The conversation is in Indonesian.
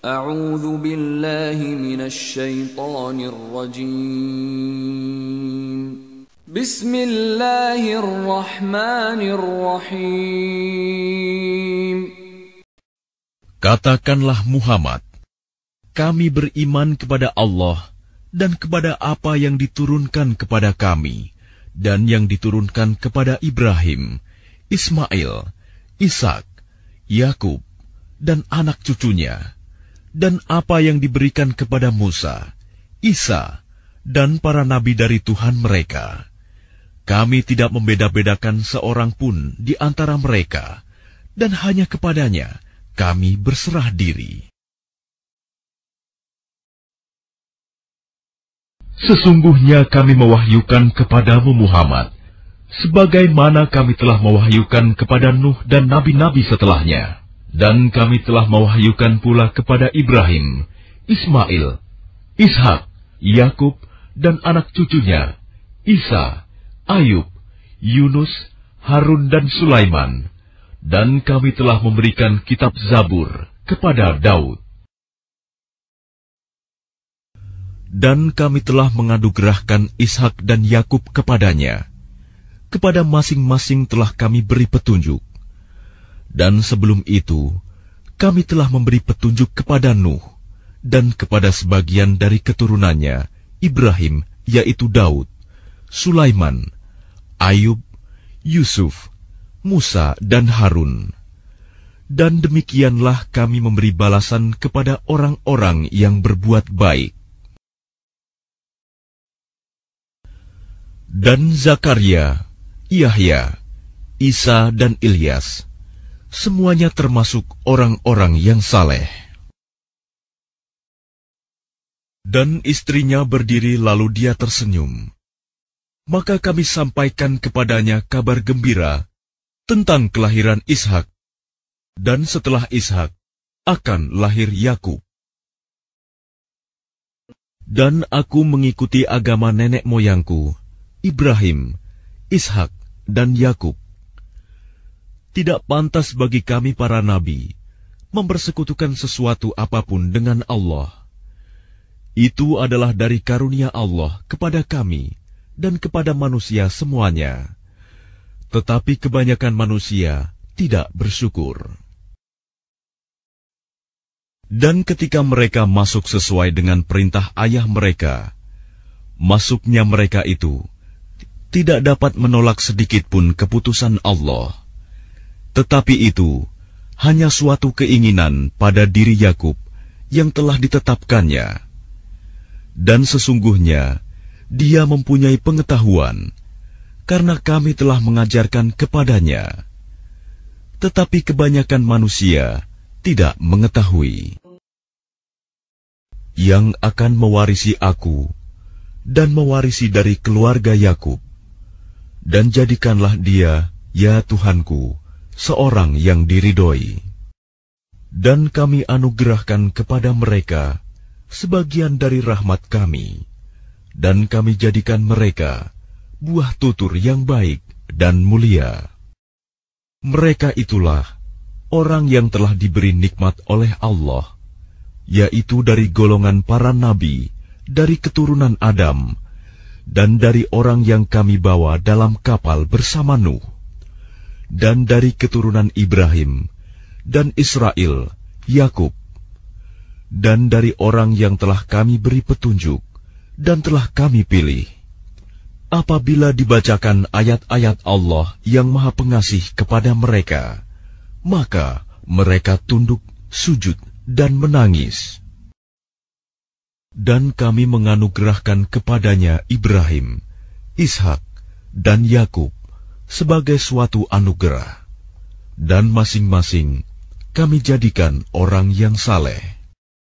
Katakanlah Muhammad, kami beriman kepada Allah dan kepada apa yang diturunkan kepada kami dan yang diturunkan kepada Ibrahim, Ismail, Ishak, Yakub, dan anak cucunya dan apa yang diberikan kepada Musa, Isa, dan para nabi dari Tuhan mereka. Kami tidak membeda-bedakan seorang pun di antara mereka, dan hanya kepadanya kami berserah diri. Sesungguhnya kami mewahyukan kepadamu Muhammad, sebagaimana kami telah mewahyukan kepada Nuh dan nabi-nabi setelahnya. Dan kami telah mewahyukan pula kepada Ibrahim, Ismail, Ishak, Yakub, dan anak cucunya, Isa, Ayub, Yunus, Harun, dan Sulaiman. Dan kami telah memberikan kitab Zabur kepada Daud. Dan kami telah mengadugerahkan Ishak dan Yakub kepadanya. Kepada masing-masing telah kami beri petunjuk dan sebelum itu, kami telah memberi petunjuk kepada Nuh dan kepada sebagian dari keturunannya, Ibrahim, yaitu Daud, Sulaiman, Ayub, Yusuf, Musa, dan Harun. Dan demikianlah kami memberi balasan kepada orang-orang yang berbuat baik. Dan Zakaria, Yahya, Isa, dan Ilyas semuanya termasuk orang-orang yang saleh. Dan istrinya berdiri lalu dia tersenyum. Maka kami sampaikan kepadanya kabar gembira tentang kelahiran Ishak. Dan setelah Ishak akan lahir Yakub. Dan aku mengikuti agama nenek moyangku, Ibrahim, Ishak, dan Yakub tidak pantas bagi kami para nabi mempersekutukan sesuatu apapun dengan Allah. Itu adalah dari karunia Allah kepada kami dan kepada manusia semuanya. Tetapi kebanyakan manusia tidak bersyukur. Dan ketika mereka masuk sesuai dengan perintah ayah mereka, masuknya mereka itu tidak dapat menolak sedikit pun keputusan Allah. Tetapi itu hanya suatu keinginan pada diri Yakub yang telah ditetapkannya, dan sesungguhnya dia mempunyai pengetahuan karena kami telah mengajarkan kepadanya, tetapi kebanyakan manusia tidak mengetahui yang akan mewarisi aku dan mewarisi dari keluarga Yakub, dan jadikanlah dia, ya Tuhanku seorang yang diridoi. Dan kami anugerahkan kepada mereka sebagian dari rahmat kami, dan kami jadikan mereka buah tutur yang baik dan mulia. Mereka itulah orang yang telah diberi nikmat oleh Allah, yaitu dari golongan para nabi, dari keturunan Adam, dan dari orang yang kami bawa dalam kapal bersama Nuh dan dari keturunan Ibrahim, dan Israel, Yakub, dan dari orang yang telah kami beri petunjuk, dan telah kami pilih. Apabila dibacakan ayat-ayat Allah yang Maha Pengasih kepada mereka, maka mereka tunduk, sujud, dan menangis. Dan kami menganugerahkan kepadanya Ibrahim, Ishak, dan Yakub sebagai suatu anugerah, dan masing-masing kami jadikan orang yang saleh.